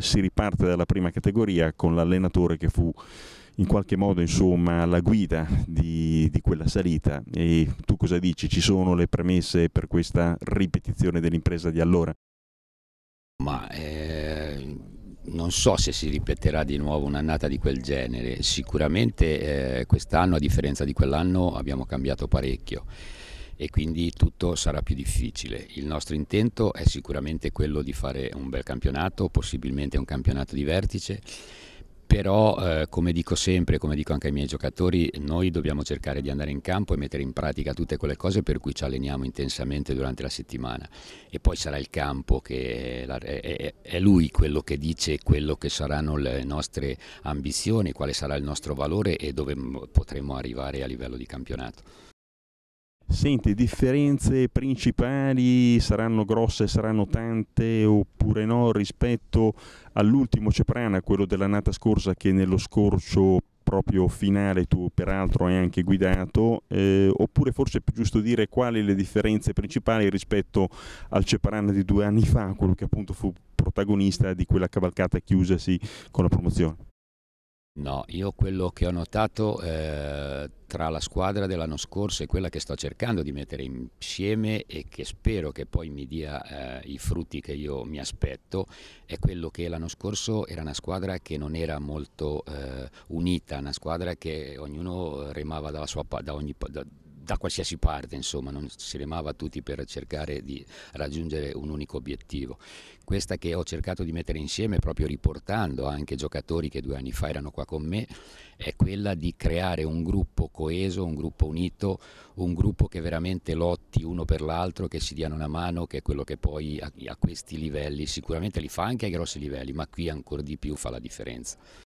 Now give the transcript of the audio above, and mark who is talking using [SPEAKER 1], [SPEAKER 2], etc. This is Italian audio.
[SPEAKER 1] si riparte dalla prima categoria con l'allenatore che fu in qualche modo insomma la guida di, di, quella salita e tu cosa dici? Ci sono le premesse
[SPEAKER 2] per questa ripetizione dell'impresa di allora? Ma eh, non so se si ripeterà di nuovo un'annata di quel genere, sicuramente eh, quest'anno a differenza di quell'anno abbiamo cambiato parecchio e quindi tutto sarà più difficile. Il nostro intento è sicuramente quello di fare un bel campionato, possibilmente un campionato di vertice, però eh, come dico sempre, come dico anche ai miei giocatori, noi dobbiamo cercare di andare in campo e mettere in pratica tutte quelle cose per cui ci alleniamo intensamente durante la settimana e poi sarà il campo che è, è, è lui quello che dice quello che saranno le nostre ambizioni, quale sarà il nostro valore e dove potremo arrivare a livello di campionato.
[SPEAKER 1] Senti, differenze principali saranno grosse, saranno tante oppure no rispetto all'ultimo Ceprana, quello dell'annata scorsa che nello scorcio proprio finale tu peraltro hai anche guidato, eh, oppure forse è più giusto dire quali le differenze principali rispetto al Ceprana di due anni fa, quello che appunto fu protagonista di quella cavalcata chiusasi con la promozione.
[SPEAKER 2] No, io quello che ho notato eh, tra la squadra dell'anno scorso e quella che sto cercando di mettere insieme e che spero che poi mi dia eh, i frutti che io mi aspetto è quello che l'anno scorso era una squadra che non era molto eh, unita, una squadra che ognuno remava dalla sua, da ogni, da, da qualsiasi parte, insomma, non si remava tutti per cercare di raggiungere un unico obiettivo. Questa che ho cercato di mettere insieme, proprio riportando anche giocatori che due anni fa erano qua con me, è quella di creare un gruppo coeso, un gruppo unito, un gruppo che veramente lotti uno per l'altro, che si diano una mano, che è quello che poi a, a questi livelli, sicuramente li fa anche ai grossi livelli, ma qui ancora di più fa la differenza.